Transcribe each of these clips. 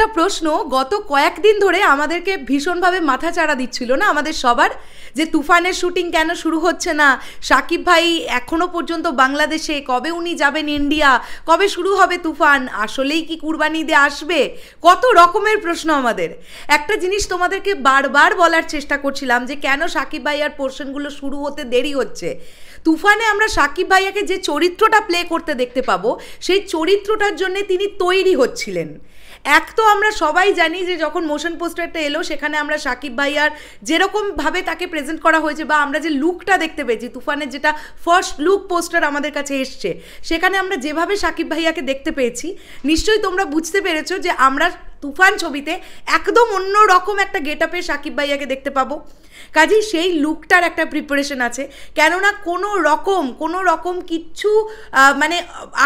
একটা প্রশ্ন গত কয়েকদিন ধরে আমাদেরকে ভীষণভাবে মাথা চাড়া দিচ্ছিল না আমাদের সবার যে তুফানের শুটিং কেন শুরু হচ্ছে না সাকিব ভাই এখনও পর্যন্ত বাংলাদেশে কবে উনি যাবেন ইন্ডিয়া কবে শুরু হবে তুফান আসলেই কি কুরবানি দিয়ে আসবে কত রকমের প্রশ্ন আমাদের একটা জিনিস তোমাদেরকে বারবার বলার চেষ্টা করছিলাম যে কেন সাকিব ভাই আর পোর্শনগুলো শুরু হতে দেরি হচ্ছে তুফানে আমরা সাকিব ভাইয়াকে যে চরিত্রটা প্লে করতে দেখতে পাবো সেই চরিত্রটার জন্যে তিনি তৈরি হচ্ছিলেন এক তো আমরা সবাই জানি যে যখন মোশন পোস্টারটা এলো সেখানে আমরা সাকিব ভাইয়ার যেরকমভাবে তাকে প্রেজেন্ট করা হয়েছে বা আমরা যে লুকটা দেখতে পেয়েছি তুফানের যেটা ফার্স্ট লুক পোস্টার আমাদের কাছে এসছে সেখানে আমরা যেভাবে সাকিব ভাইয়াকে দেখতে পেয়েছি নিশ্চয়ই তোমরা বুঝতে পেরেছো যে আমরা তুফান ছবিতে একদম অন্য রকম একটা গেট আপে সাকিব ভাইয়াকে দেখতে পাবো কাজেই সেই লুকটার একটা প্রিপারেশন আছে কেননা কোনো রকম কোনো রকম কিচ্ছু মানে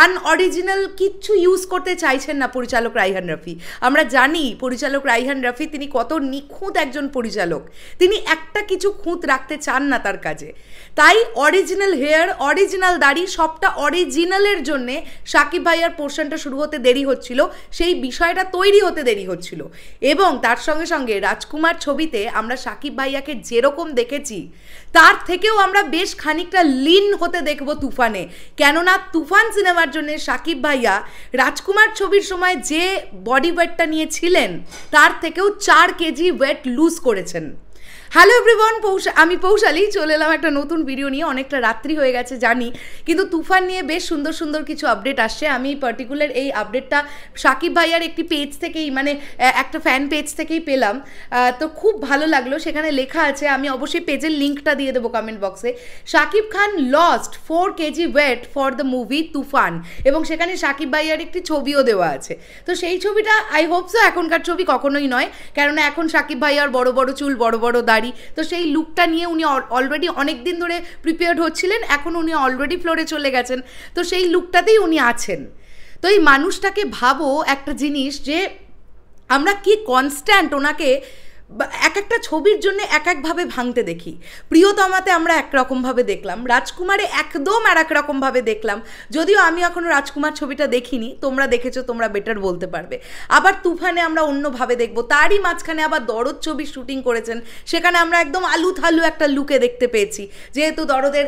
আনঅরিজিনাল কিচ্ছু ইউজ করতে চাইছেন না পরিচালক রাইহান রফি আমরা জানি পরিচালক রাইহান রফি তিনি কত নিখুঁত একজন পরিচালক তিনি একটা কিছু খুঁত রাখতে চান না তার কাজে তাই অরিজিনাল হেয়ার অরিজিনাল দাড়ি সবটা অরিজিনালের জন্যে সাকিব ভাইয়ার পোর্শনটা শুরু হতে দেরি হচ্ছিল সেই বিষয়টা তৈরি হতে দেরি হচ্ছিল এবং তার সঙ্গে সঙ্গে রাজকুমার ছবিতে আমরা সাকিব ভাইয়াকে যেরকম দেখেছি তার থেকেও আমরা বেশ খানিকটা লিন হতে দেখব তুফানে কেননা তুফান সিনেমার জন্য সাকিব ভাইয়া রাজকুমার ছবির সময় যে বডি ওয়েটটা নিয়েছিলেন তার থেকেও চার কেজি ওয়েট লুজ করেছেন হ্যালো এভরিওয়ান পৌষ আমি পৌষালি চলে এলাম একটা নতুন ভিডিও নিয়ে অনেকটা রাত্রি হয়ে গেছে জানি কিন্তু তুফান নিয়ে বেশ সুন্দর সুন্দর কিছু আপডেট আসছে আমি পার্টিকুলার এই আপডেটটা সাকিব ভাইয়ার একটি পেজ থেকেই মানে একটা ফ্যান পেজ থেকেই পেলাম তো খুব ভালো লাগলো সেখানে লেখা আছে আমি অবশ্যই পেজের লিঙ্কটা দিয়ে দেবো কমেন্ট বক্সে Shakib Khan lost four KG weight for the movie Toofan এবং সেখানে সাকিব ভাইয়ার একটি ছবিও দেওয়া আছে তো সেই ছবিটা আই হোপসো এখনকার ছবি কখনোই নয় কেননা এখন সাকিব ভাইয়ার বড় বড় চুল বড় বড় দাড়ি পারি তো সেই লুকটা নিয়ে উনি অলরেডি অনেক দিন ধরে প্রিপেয়ার্ড হচ্ছিলেন এখন উনি অলরেডি ফ্লোরে চলে গেছেন তো সেই লুকটাতেই উনি আছেন তো এই মানুষটাকে ভাবো একটা জিনিস যে আমরা কি কনস্ট্যান্ট ওনাকে এক একটা ছবির জন্য এক একভাবে ভাঙতে দেখি প্রিয়তমাতে আমরা একরকমভাবে দেখলাম রাজকুমারে একদম আর এক রকমভাবে দেখলাম যদিও আমি এখনও রাজকুমার ছবিটা দেখিনি তোমরা দেখেছো তোমরা বেটার বলতে পারবে আবার তুফানে আমরা অন্যভাবে দেখব তারই মাঝখানে আবার দরদ ছবি শুটিং করেছেন সেখানে আমরা একদম আলু থালু একটা লুকে দেখতে পেয়েছি যেহেতু দরদের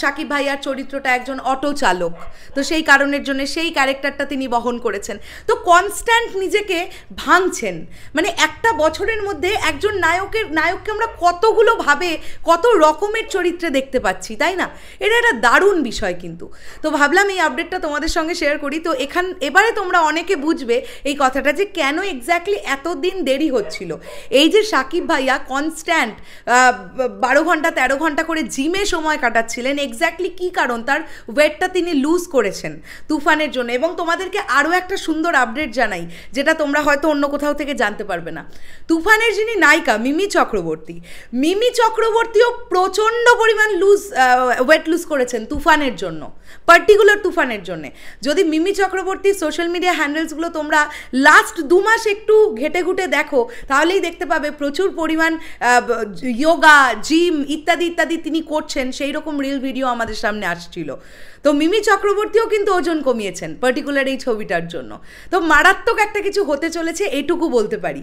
সাকিব ভাইয়ার চরিত্রটা একজন অটো চালক তো সেই কারণের জন্য সেই ক্যারেক্টারটা তিনি বহন করেছেন তো কনস্ট্যান্ট নিজেকে ভাঙছেন মানে একটা বছরের মধ্যে যে একজন নায়কের নায়ককে আমরা কতগুলো ভাবে কত রকমের চরিত্রে দেখতে পাচ্ছি তাই না এটা একটা দারুণ বিষয় কিন্তু তো ভাবলাম এই আপডেটটা তোমাদের সঙ্গে শেয়ার করি তো এখান এবারে তোমরা অনেকে বুঝবে এই কথাটা যে কেন এক্স্যাক্টলি এতদিন দেরি হচ্ছিল এই যে সাকিব ভাইয়া কনস্ট্যান্ট বারো ঘন্টা তেরো ঘন্টা করে জিমে সময় কাটাচ্ছিলেন এক্স্যাক্টলি কি কারণ তার ওয়েটটা তিনি লুজ করেছেন তুফানের জন্য এবং তোমাদেরকে আরও একটা সুন্দর আপডেট জানাই যেটা তোমরা হয়তো অন্য কোথাও থেকে জানতে পারবে না তুফানের যিনি নায়িকা মিমি চক্রবর্তী মিমি চক্রবর্তীও প্রচণ্ড পরিমাণ লুজ ওয়েট লুজ করেছেন তুফানের জন্য পার্টিকুলার তুফানের জন্য যদি মিমি চক্রবর্তীর সোশ্যাল মিডিয়া হ্যান্ডেলসগুলো তোমরা লাস্ট দু মাস একটু ঘেটে ঘুটে দেখো তাহলেই দেখতে পাবে প্রচুর পরিমাণ যোগা জিম ইত্যাদি ইত্যাদি তিনি করছেন সেই রকম রিল ভিডিও আমাদের সামনে আসছিল তো মিমি চক্রবর্তীও কিন্তু ওজন কমিয়েছেন পার্টিকুলার এই ছবিটার জন্য তো মারাত্মক একটা কিছু হতে চলেছে এটুকু বলতে পারি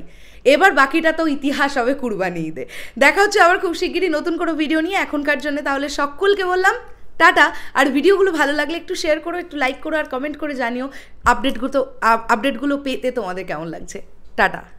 এবার বাকিটা তো ইতিহাস হবে কুরবানি ঈদে দেখা হচ্ছে আবার খুব শিগগিরই নতুন কোনো ভিডিও নিয়ে এখনকার জন্য তাহলে সকলকে বললাম টাটা আর ভিডিওগুলো ভালো লাগলে একটু শেয়ার করো একটু লাইক করো আর কমেন্ট করে জানিও আপডেটগুলো তো আপডেটগুলো পেতে তোমাদের কেমন লাগছে টাটা